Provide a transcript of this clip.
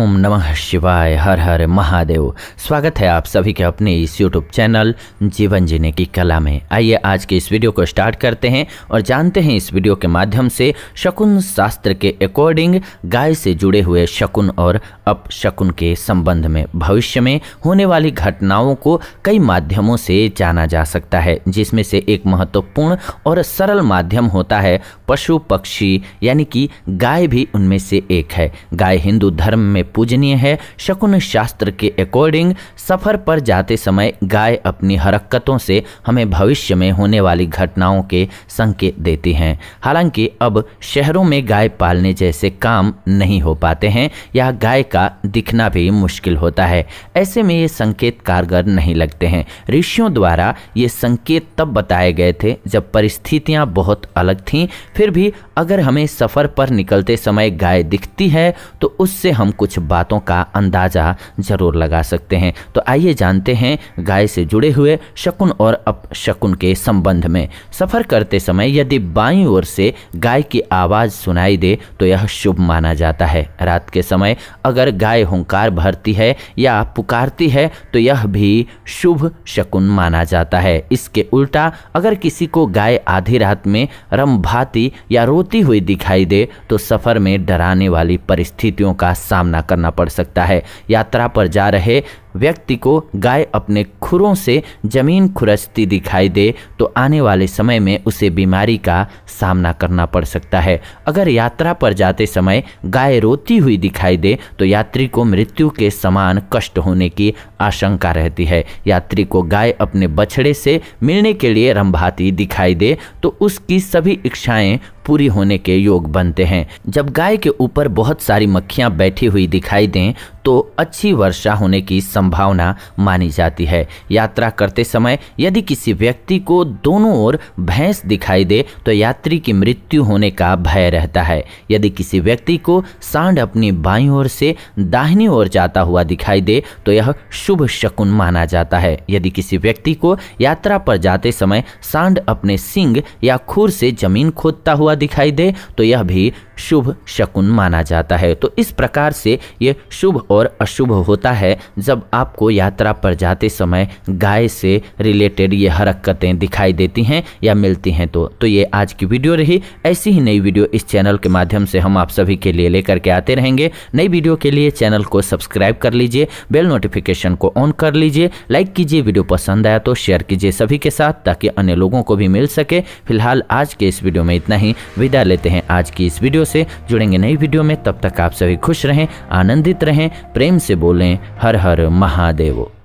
ओम नमः शिवाय हर हर महादेव स्वागत है आप सभी के अपने इस यूट्यूब चैनल जीवन जीने की कला में आइए आज के इस वीडियो को स्टार्ट करते हैं और जानते हैं इस वीडियो के माध्यम से शकुन शास्त्र के अकॉर्डिंग गाय से जुड़े हुए शकुन और अपशकुन के संबंध में भविष्य में होने वाली घटनाओं को कई माध्यमों से जाना जा सकता है जिसमें से एक महत्वपूर्ण और सरल माध्यम होता है पशु पक्षी यानी कि गाय भी उनमें से एक है गाय हिंदू धर्म में पूजनीय है शकुन शास्त्र के अकॉर्डिंग सफ़र पर जाते समय गाय अपनी हरकतों से हमें भविष्य में होने वाली घटनाओं के संकेत देती हैं हालांकि अब शहरों में गाय पालने जैसे काम नहीं हो पाते हैं या गाय का दिखना भी मुश्किल होता है ऐसे में ये संकेत कारगर नहीं लगते हैं ऋषियों द्वारा ये संकेत तब बताए गए थे जब परिस्थितियाँ बहुत अलग थीं फिर भी अगर हमें सफ़र पर निकलते समय गाय दिखती है तो उससे हम कुछ बातों का अंदाज़ा ज़रूर लगा सकते हैं तो आइए जानते हैं गाय से जुड़े हुए शकुन और अपशकुन के संबंध में सफ़र करते समय यदि बाई ओर से गाय की आवाज़ सुनाई दे तो यह शुभ माना जाता है रात के समय अगर गाय हुंकार भरती है या पुकारती है तो यह भी शुभ शकुन माना जाता है इसके उल्टा अगर किसी को गाय आधी रात में रमभाती या रोती हुई दिखाई दे तो सफ़र में डराने वाली परिस्थितियों का सामना करना पड़ सकता है यात्रा पर जा रहे व्यक्ति को गाय अपने खुरों से जमीन खुरचती दिखाई दे तो आने वाले समय में उसे बीमारी का सामना करना पड़ सकता है अगर यात्रा पर जाते समय गाय रोती हुई दिखाई दे तो यात्री को मृत्यु के समान कष्ट होने की आशंका रहती है यात्री को गाय अपने बछड़े से मिलने के लिए रंभाती दिखाई दे तो उसकी सभी इच्छाएं पूरी होने के योग बनते हैं जब गाय के ऊपर बहुत सारी मक्खियां बैठी हुई दिखाई दें तो अच्छी वर्षा होने की संभावना मानी जाती है यात्रा करते समय यदि किसी व्यक्ति को दोनों ओर भैंस दिखाई दे तो यात्री की मृत्यु होने का भय रहता है यदि किसी व्यक्ति को सांड अपनी बाई ओर से दाहिनी ओर जाता हुआ दिखाई दे तो यह शुभ शकुन माना जाता है यदि किसी व्यक्ति को यात्रा पर जाते समय सांड अपने सिंग या खुर से जमीन खोदता हुआ दिखाई दे तो यह भी शुभ शकुन माना जाता है तो इस प्रकार से ये शुभ और अशुभ होता है जब आपको यात्रा पर जाते समय गाय से रिलेटेड ये हरकतें दिखाई देती हैं या मिलती हैं तो तो ये आज की वीडियो रही ऐसी ही नई वीडियो इस चैनल के माध्यम से हम आप सभी के लिए लेकर के आते रहेंगे नई वीडियो के लिए चैनल को सब्सक्राइब कर लीजिए बेल नोटिफिकेशन को ऑन कर लीजिए लाइक कीजिए वीडियो पसंद आया तो शेयर कीजिए सभी के साथ ताकि अन्य लोगों को भी मिल सके फिलहाल आज के इस वीडियो में इतना ही विदा लेते हैं आज की इस वीडियो से जुड़ेंगे नई वीडियो में तब तक आप सभी खुश रहें आनंदित रहें प्रेम से बोलें हर हर महादेव